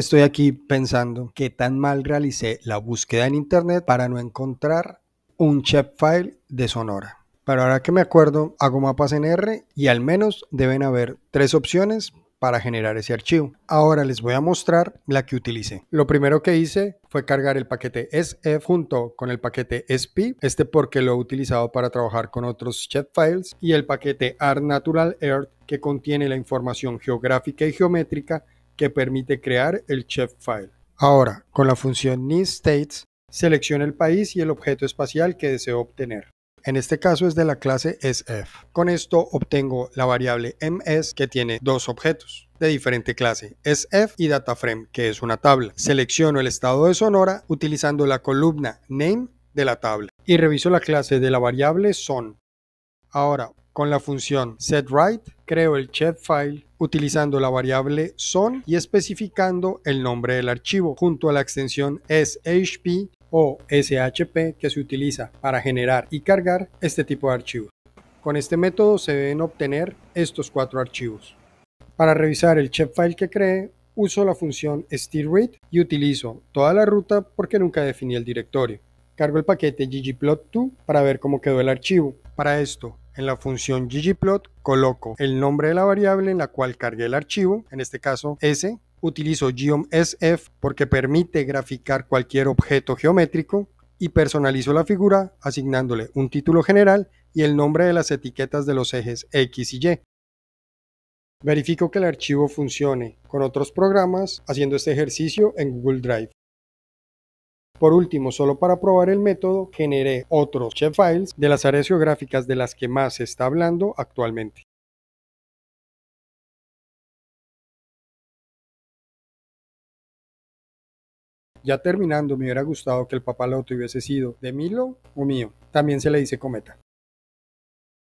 Estoy aquí pensando qué tan mal realicé la búsqueda en internet para no encontrar un chef file de Sonora. Pero ahora que me acuerdo, hago mapas en R y al menos deben haber tres opciones para generar ese archivo. Ahora les voy a mostrar la que utilicé. Lo primero que hice fue cargar el paquete SF e junto con el paquete SP, este porque lo he utilizado para trabajar con otros chat files, y el paquete Art Natural Earth que contiene la información geográfica y geométrica que permite crear el chef file. Ahora, con la función NISTATES, states, el país y el objeto espacial que deseo obtener. En este caso es de la clase SF. Con esto obtengo la variable ms que tiene dos objetos de diferente clase, SF y DataFrame, que es una tabla. Selecciono el estado de Sonora utilizando la columna name de la tabla y reviso la clase de la variable son. Ahora con la función setWrite creo el chef file utilizando la variable son y especificando el nombre del archivo junto a la extensión shp o shp que se utiliza para generar y cargar este tipo de archivos. Con este método se deben obtener estos cuatro archivos. Para revisar el chef file que cree, uso la función stirread y utilizo toda la ruta porque nunca definí el directorio cargo el paquete ggplot2 para ver cómo quedó el archivo. Para esto, en la función ggplot coloco el nombre de la variable en la cual cargué el archivo, en este caso s, utilizo geom_sf porque permite graficar cualquier objeto geométrico y personalizo la figura asignándole un título general y el nombre de las etiquetas de los ejes X y Y. Verifico que el archivo funcione con otros programas haciendo este ejercicio en Google Drive. Por último, solo para probar el método, generé otros chef files de las áreas geográficas de las que más se está hablando actualmente. Ya terminando, me hubiera gustado que el papalote hubiese sido de Milo o mío. También se le dice cometa.